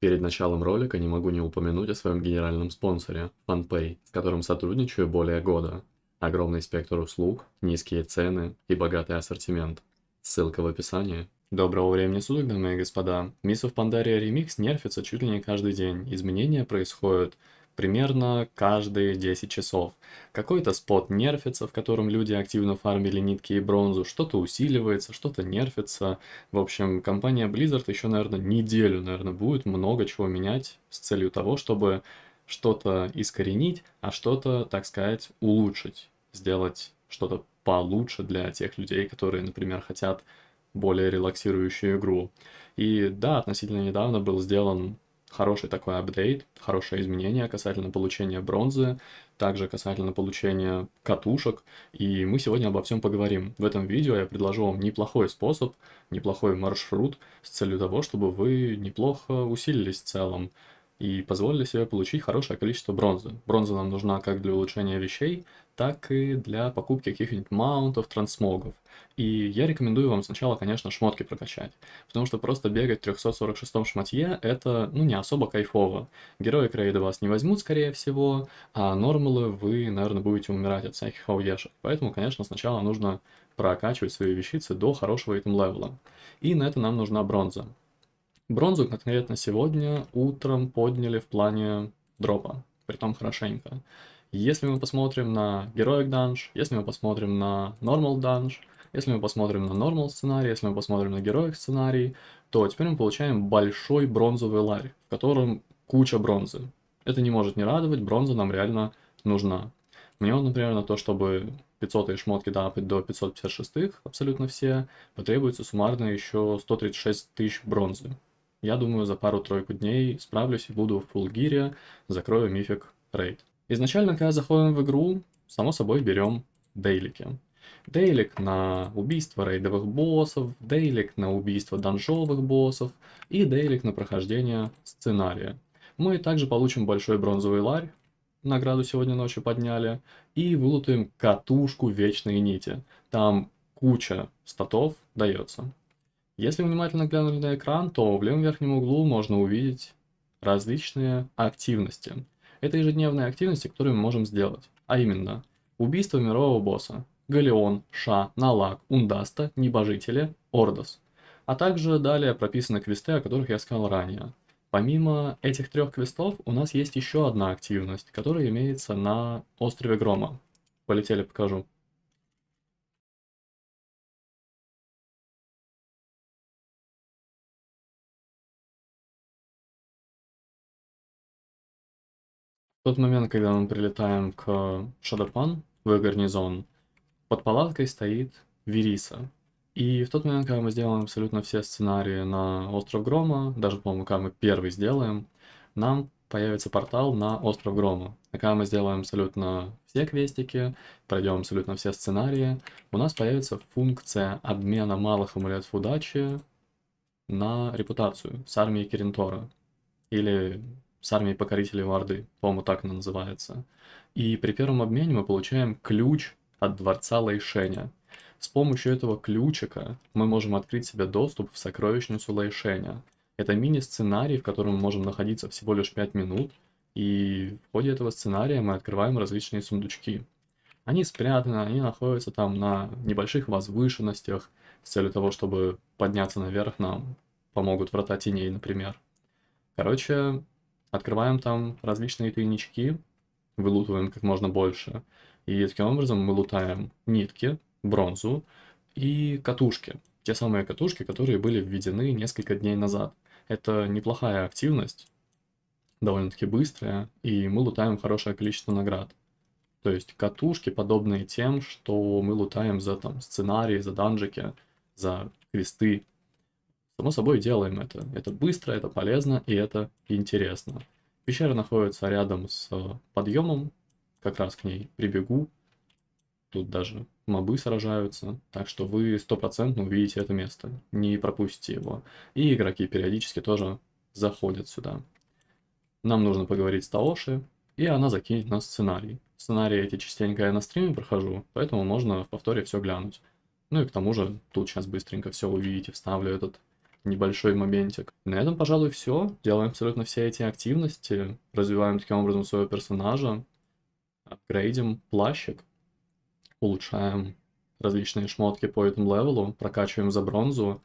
Перед началом ролика не могу не упомянуть о своем генеральном спонсоре, FunPay, с которым сотрудничаю более года. Огромный спектр услуг, низкие цены и богатый ассортимент. Ссылка в описании. Доброго времени суток, дамы и господа. Миссов Пандария Ремикс нерфится чуть ли не каждый день. Изменения происходят примерно каждые 10 часов. Какой-то спот нерфится, в котором люди активно фармили нитки и бронзу, что-то усиливается, что-то нерфится. В общем, компания Blizzard еще, наверное, неделю, наверное, будет много чего менять с целью того, чтобы что-то искоренить, а что-то, так сказать, улучшить, сделать что-то получше для тех людей, которые, например, хотят более релаксирующую игру. И да, относительно недавно был сделан хороший такой апдейт, хорошее изменение касательно получения бронзы, также касательно получения катушек, и мы сегодня обо всем поговорим. В этом видео я предложу вам неплохой способ, неплохой маршрут с целью того, чтобы вы неплохо усилились в целом, и позволили себе получить хорошее количество бронзы. Бронза нам нужна как для улучшения вещей, так и для покупки каких-нибудь маунтов, трансмогов. И я рекомендую вам сначала, конечно, шмотки прокачать, потому что просто бегать в 346 шматье это, ну, не особо кайфово. Герои крейда вас не возьмут, скорее всего, а нормалы вы, наверное, будете умирать от всяких ауешек. Поэтому, конечно, сначала нужно прокачивать свои вещицы до хорошего итем левела. И на это нам нужна бронза. Бронзу конкретно сегодня утром подняли в плане дропа, притом хорошенько. Если мы посмотрим на Героик данж, если мы посмотрим на Нормал данж, если мы посмотрим на Нормал сценарий, если мы посмотрим на Героик сценарий, то теперь мы получаем большой бронзовый ларь, в котором куча бронзы. Это не может не радовать, бронза нам реально нужна. Мне вот, например, на то, чтобы 500 и шмотки дапать до 556 абсолютно все, потребуется суммарно еще 136 тысяч бронзы. Я думаю, за пару-тройку дней справлюсь и буду в фулгире, закрою мифик рейд. Изначально, когда заходим в игру, само собой берем дейлики. Дейлик на убийство рейдовых боссов, дейлик на убийство данжовых боссов и дейлик на прохождение сценария. Мы также получим большой бронзовый ларь, награду сегодня ночью подняли, и вылутаем катушку вечной нити. Там куча статов дается. Если внимательно глянуть на экран, то в левом верхнем углу можно увидеть различные активности. Это ежедневные активности, которые мы можем сделать. А именно, убийство мирового босса, Галеон, Ша, Налак, Ундаста, Небожители, Ордос. А также далее прописаны квесты, о которых я сказал ранее. Помимо этих трех квестов, у нас есть еще одна активность, которая имеется на острове Грома. Полетели, покажу. В тот момент, когда мы прилетаем к Шадапан, в гарнизон, под палаткой стоит Вериса. И в тот момент, когда мы сделаем абсолютно все сценарии на Остров Грома, даже, по-моему, когда мы первый сделаем, нам появится портал на Остров Грома. И а когда мы сделаем абсолютно все квестики, пройдем абсолютно все сценарии, у нас появится функция обмена малых амулетов удачи на репутацию с армией Керентора. Или с армией покорителей Варды, по-моему, так она называется. И при первом обмене мы получаем ключ от дворца Лайшеня. С помощью этого ключика мы можем открыть себе доступ в сокровищницу Лайшеня. Это мини-сценарий, в котором мы можем находиться всего лишь 5 минут, и в ходе этого сценария мы открываем различные сундучки. Они спрятаны, они находятся там на небольших возвышенностях с целью того, чтобы подняться наверх нам помогут врата теней, например. Короче, Открываем там различные тайнички, вылутываем как можно больше. И таким образом мы лутаем нитки, бронзу и катушки. Те самые катушки, которые были введены несколько дней назад. Это неплохая активность, довольно-таки быстрая, и мы лутаем хорошее количество наград. То есть катушки, подобные тем, что мы лутаем за там сценарии, за данжики, за квесты Само собой делаем это. Это быстро, это полезно и это интересно. Пещера находится рядом с э, подъемом, как раз к ней прибегу. Тут даже мобы сражаются, так что вы стопроцентно увидите это место, не пропустите его. И игроки периодически тоже заходят сюда. Нам нужно поговорить с Таоши, и она закинет нас сценарий. Сценарии эти частенько я на стриме прохожу, поэтому можно в повторе все глянуть. Ну и к тому же, тут сейчас быстренько все увидите, вставлю этот небольшой моментик. На этом, пожалуй, все. Делаем абсолютно все эти активности, развиваем таким образом своего персонажа, апгрейдим плащик, улучшаем различные шмотки по этому левелу, прокачиваем за бронзу,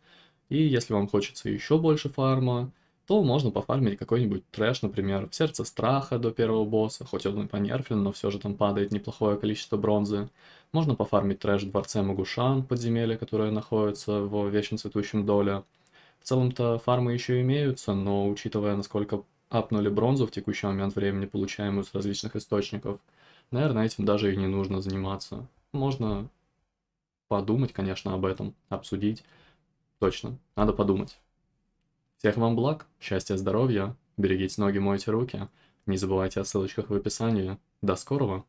и если вам хочется еще больше фарма, то можно пофармить какой-нибудь трэш, например, в сердце страха до первого босса, хоть он и понерфлен, но все же там падает неплохое количество бронзы. Можно пофармить трэш в дворце Магушан, подземелье, которое находится в вечно цветущем доле. В целом-то фармы еще имеются, но учитывая, насколько апнули бронзу в текущий момент времени, получаемую с различных источников, наверное, этим даже и не нужно заниматься. Можно подумать, конечно, об этом, обсудить. Точно, надо подумать. Всех вам благ, счастья, здоровья, берегите ноги, мойте руки. Не забывайте о ссылочках в описании. До скорого!